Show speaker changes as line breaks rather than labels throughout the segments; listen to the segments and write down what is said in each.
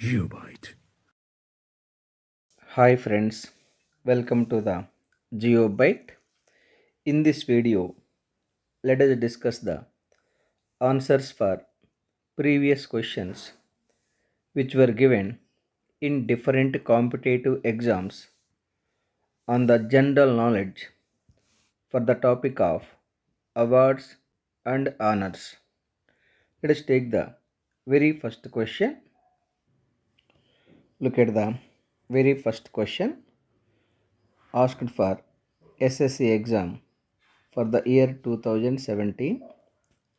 Geobyte. Hi friends, welcome to the Geobyte. In this video, let us discuss the answers for previous questions which were given in different competitive exams on the general knowledge for the topic of awards and honors. Let us take the very first question look at the very first question asked for SSC exam for the year 2017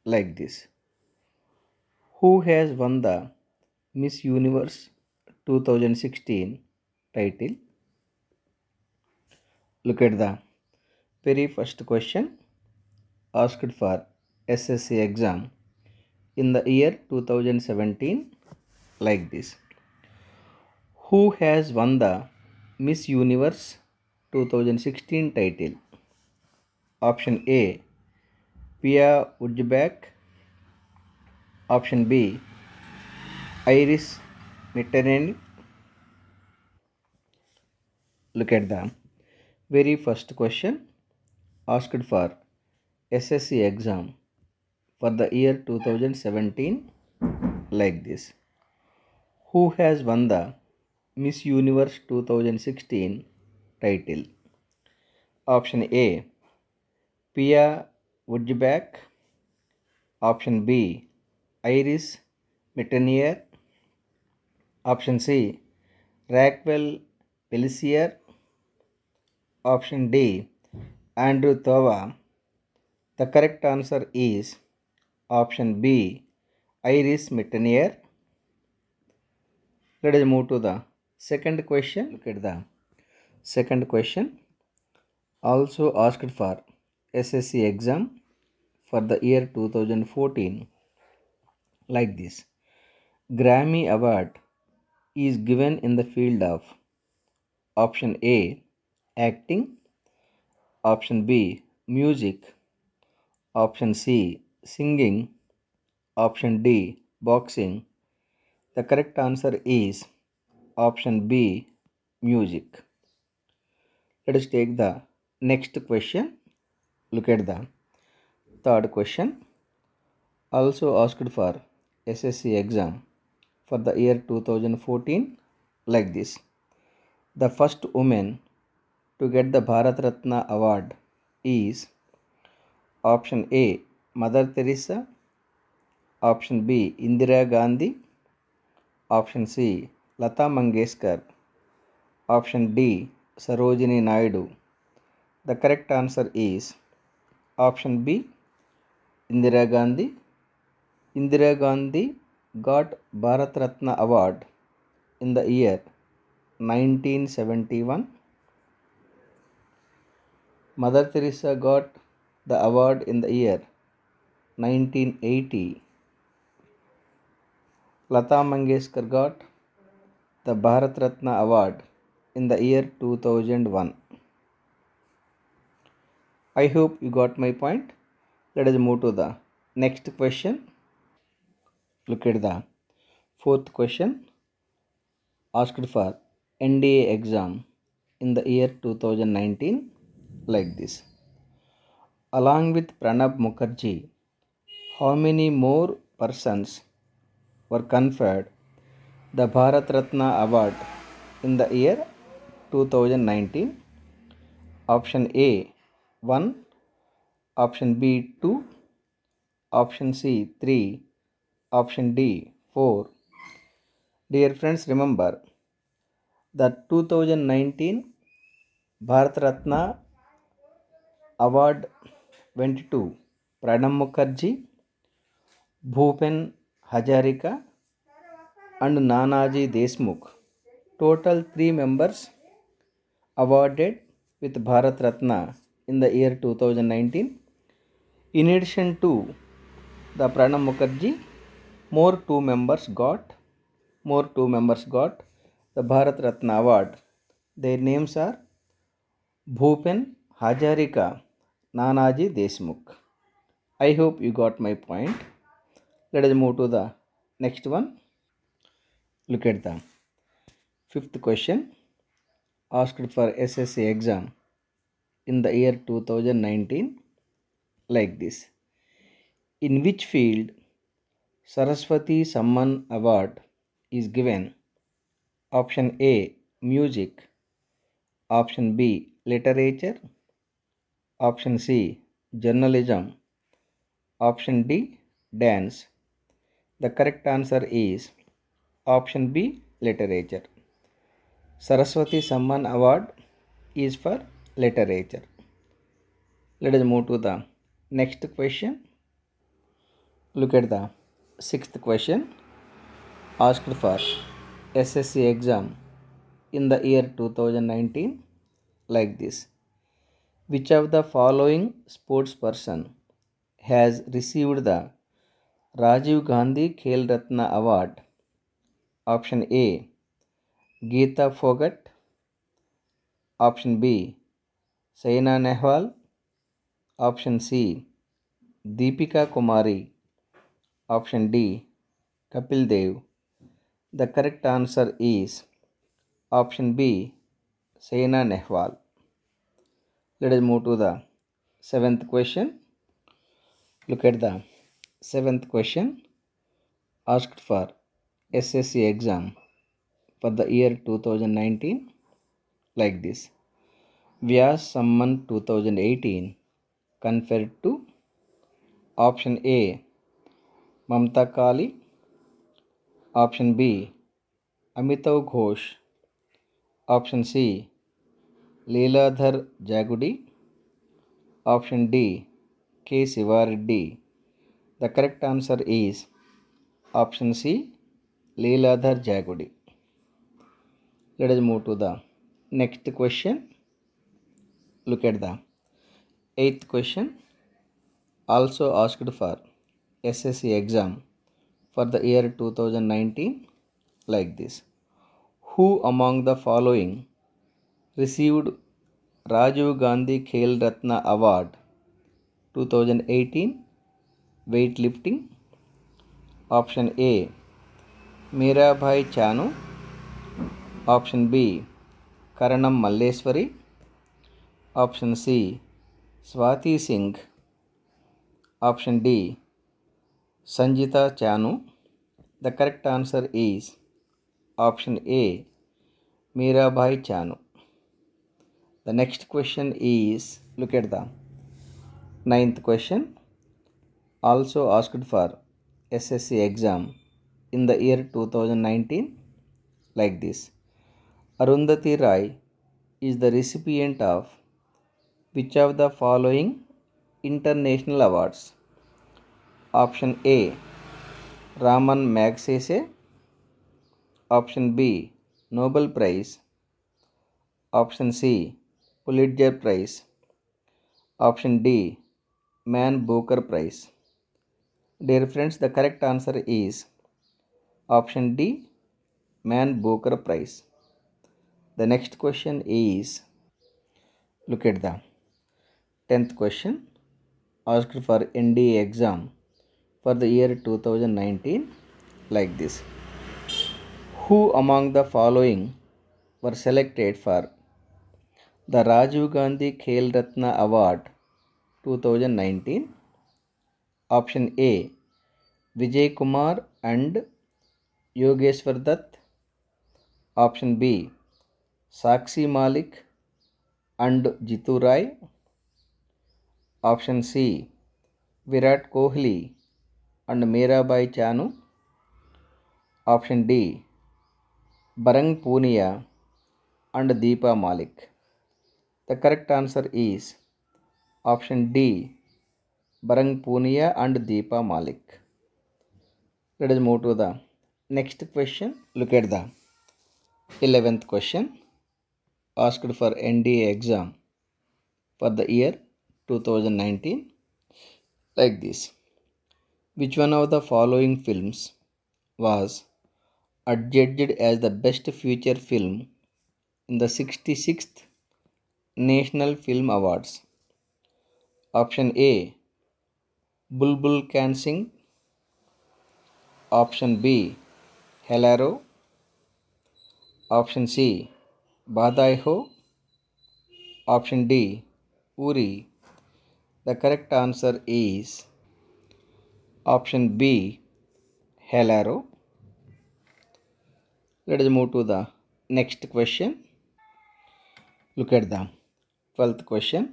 like this. Who has won the Miss Universe 2016 title? Look at the very first question asked for SSC exam in the year 2017 like this who has won the Miss Universe 2016 title? Option A Pia Ujbek. Option B Iris Mitterrand. Look at the very first question asked for SSC exam for the year 2017 like this. Who has won the Miss Universe 2016 title? Option A Pia Woodback. Option B Iris Mittenier. Option C Raquel Pelisser Option D Andrew Tova. The correct answer is option B Iris Mittenier. Let us move to the second question look at the second question also asked for ssc exam for the year 2014 like this grammy award is given in the field of option a acting option b music option c singing option d boxing the correct answer is option B music. Let us take the next question. Look at the third question. Also asked for SSC exam for the year 2014 like this. The first woman to get the Bharat Ratna award is option A Mother Teresa option B Indira Gandhi option C Lata Mangeshkar option D Sarojini Naidu the correct answer is option B Indira Gandhi Indira Gandhi got Bharat Ratna award in the year nineteen seventy one Mother Teresa got the award in the year nineteen eighty Lata Mangeshkar got the Bharat Ratna Award in the year 2001. I hope you got my point. Let us move to the next question. Look at the fourth question asked for NDA exam in the year 2019 like this. Along with Pranab Mukherjee, how many more persons were conferred the Bharat Ratna Award in the year 2019? Option A 1, option B 2, option C 3, option D 4. Dear friends, remember the 2019 Bharat Ratna Award went to Pranam Mukherjee, Bhupen Hajarika, and Nanaji Deshmukh. Total three members awarded with Bharat Ratna in the year 2019. In addition to the Pranam Mukherjee, more two members got more two members got the Bharat Ratna Award. Their names are Bhupen Hajarika Nanaji Deshmukh. I hope you got my point. Let us move to the next one. Look at the fifth question asked for SSA exam in the year 2019 like this. In which field Saraswati Samman Award is given? Option A Music Option B Literature Option C Journalism Option D Dance The correct answer is Option B Literature. Saraswati Samman Award is for literature. Let us move to the next question. Look at the sixth question asked for SSC exam in the year 2019 like this. Which of the following sports person has received the Rajiv Gandhi Khel Ratna Award Option A Geeta Fogart. Option B Saina Nehwal. Option C Deepika Kumari. Option D Kapil Dev. The correct answer is option B Saina Nehwal. Let us move to the seventh question. Look at the seventh question asked for SSC exam for the year 2019 like this. Vyas Samman 2018 conferred to option A Mamta Kali option B Amitav Ghosh option C Leeladhar Jagudi option D K Sivareddy the correct answer is option C Leeladhar Jagudi let is move to the next question look at the eighth question also asked for SSC exam for the year 2019 those like this who among the following received Rajiv Gandhi Khel Ratna award 2018 weightlifting option A Mirabai Chanu option B Karnam Malleswari option C Swati Singh option D Sanjita Chanu the correct answer is option A Mirabai Chanu the next question is look at the ninth question also asked for SSC exam in the year 2019 like this. Arundhati Rai is the recipient of which of the following international awards? Option A Raman Magsaysay Option B Nobel Prize Option C Pulitzer Prize Option D Man Booker Prize Dear friends the correct answer is Option D Man Booker price. The next question is look at the 10th question asked for NDA exam for the year 2019 like this. Who among the following were selected for the Rajiv Gandhi Khel Ratna Award 2019? Option A Vijay Kumar and Yogeshwar Dutt option B Sakshi Malik and Jitu Rai option C Virat Kohli and Mirabai Chanu option D Bajrang Punia and Deepa Malik the correct answer is option D Bajrang Punia and Deepa Malik it is move the Next question, look at the 11th question asked for NDA exam for the year 2019 like this. Which one of the following films was adjudged as the best feature film in the 66th National Film Awards? Option A Bulbul Can Sing Option B Helaro, option C, ಬಾದಾಯ್ಹೋ option D, Uri. The correct answer is option B, Helaro. let us move to the next question look at the 12th question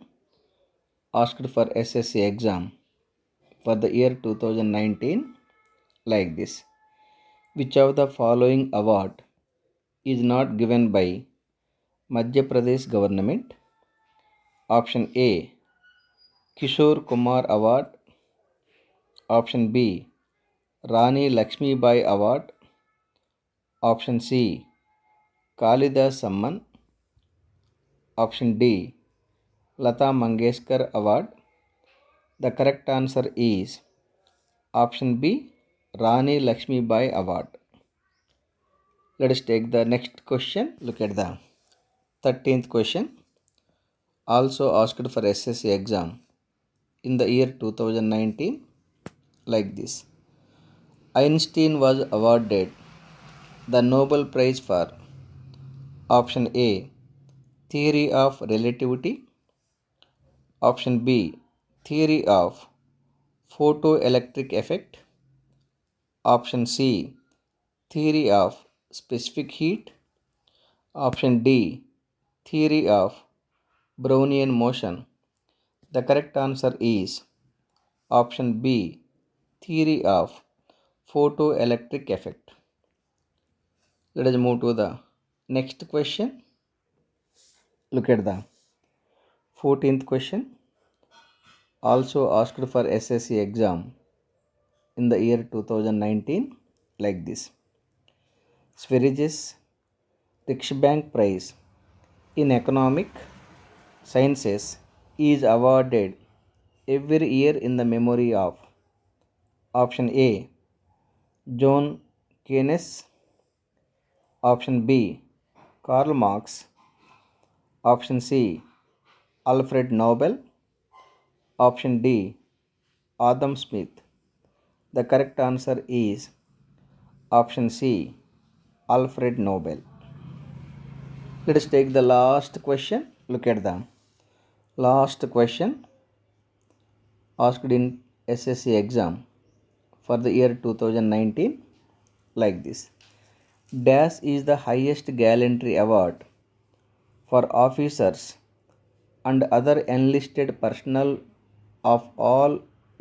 asked for ssc exam for the year 2019 like this which of the following award is not given by Madhya Pradesh government? Option A Kishore Kumar Award. Option B Rani Lakshmi Bai Award. Option C Kalidas Samman. Option D Lata Mangeshkar Award. The correct answer is option B Rani Lakshmi Bai Award. Let us take the next question. Look at the 13th question. Also asked for SSC exam in the year 2019 like this. Einstein was awarded the Nobel Prize for option A theory of relativity option B theory of photoelectric effect Option C Theory of specific heat. Option D Theory of Brownian motion. The correct answer is Option B Theory of photoelectric effect. Let us move to the next question. Look at the 14th question. Also asked for SSC exam in the year 2019 like this. Sveriges Riksbank Prize in Economic Sciences is awarded every year in the memory of option A John Keynes option B Karl Marx option C Alfred Nobel option D Adam Smith the correct answer is option C Alfred Nobel. Let us take the last question. Look at the last question asked in SSC exam for the year 2019 like this. Dash is the highest gallantry award for officers and other enlisted personnel of all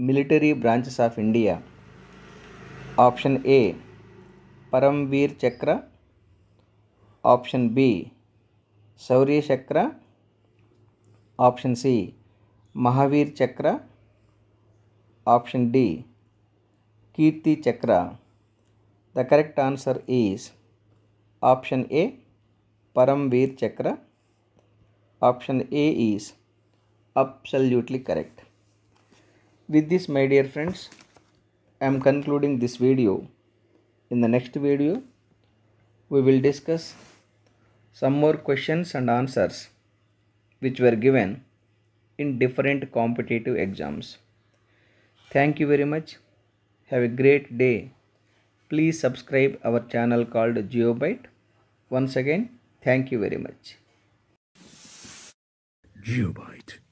military branches of India option A Paramvir Chakra option B शौर्य चक्र option C Mahavir चक्र option D Kirti Chakra the correct answer is option A Paramvir Chakra option A is absolutely correct. With this my dear friends I am concluding this video. In the next video, we will discuss some more questions and answers which were given in different competitive exams. Thank you very much. Have a great day. Please subscribe our channel called GeoByte. Once again, thank you very much. GeoByte.